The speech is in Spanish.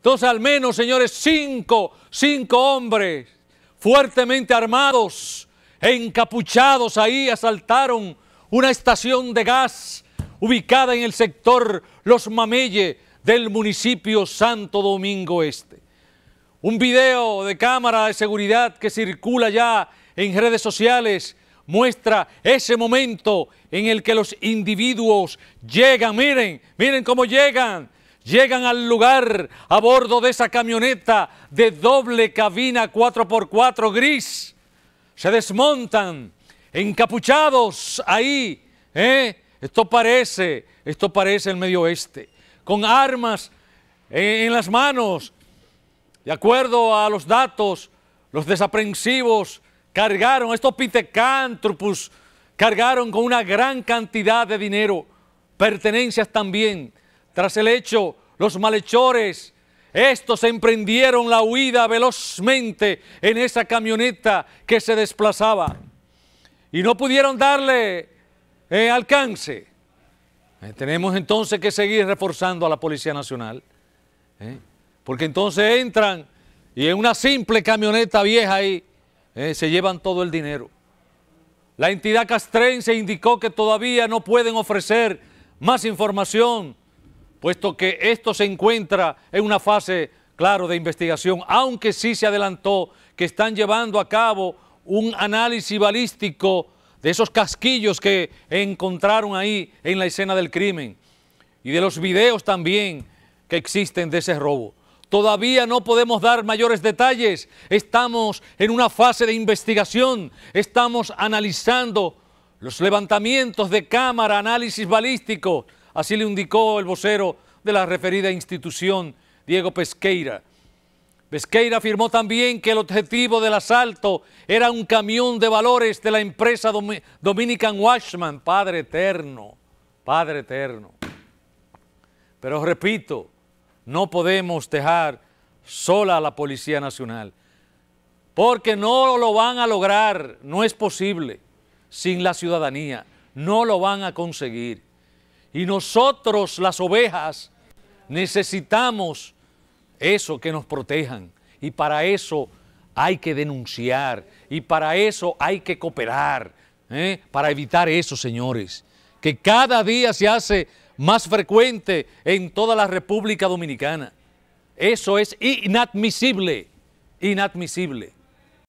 Entonces al menos, señores, cinco, cinco hombres fuertemente armados, encapuchados ahí, asaltaron una estación de gas ubicada en el sector Los Mamelle del municipio Santo Domingo Este. Un video de cámara de seguridad que circula ya en redes sociales muestra ese momento en el que los individuos llegan. Miren, miren cómo llegan Llegan al lugar a bordo de esa camioneta de doble cabina 4x4 gris. Se desmontan, encapuchados ahí. ¿eh? Esto parece, esto parece el medio oeste. Con armas en las manos. De acuerdo a los datos, los desaprensivos cargaron, estos pitecántropus, cargaron con una gran cantidad de dinero, pertenencias también tras el hecho, los malhechores, estos emprendieron la huida velozmente en esa camioneta que se desplazaba y no pudieron darle eh, alcance. Eh, tenemos entonces que seguir reforzando a la Policía Nacional, eh, porque entonces entran y en una simple camioneta vieja ahí se llevan todo el dinero. La entidad castrense indicó que todavía no pueden ofrecer más información puesto que esto se encuentra en una fase, claro, de investigación, aunque sí se adelantó que están llevando a cabo un análisis balístico de esos casquillos que encontraron ahí en la escena del crimen y de los videos también que existen de ese robo. Todavía no podemos dar mayores detalles, estamos en una fase de investigación, estamos analizando los levantamientos de cámara, análisis balístico, Así le indicó el vocero de la referida institución, Diego Pesqueira. Pesqueira afirmó también que el objetivo del asalto era un camión de valores de la empresa Dominican Washman, Padre Eterno, Padre Eterno. Pero repito, no podemos dejar sola a la Policía Nacional, porque no lo van a lograr, no es posible, sin la ciudadanía, no lo van a conseguir. Y nosotros, las ovejas, necesitamos eso que nos protejan. Y para eso hay que denunciar. Y para eso hay que cooperar. ¿eh? Para evitar eso, señores. Que cada día se hace más frecuente en toda la República Dominicana. Eso es inadmisible. Inadmisible.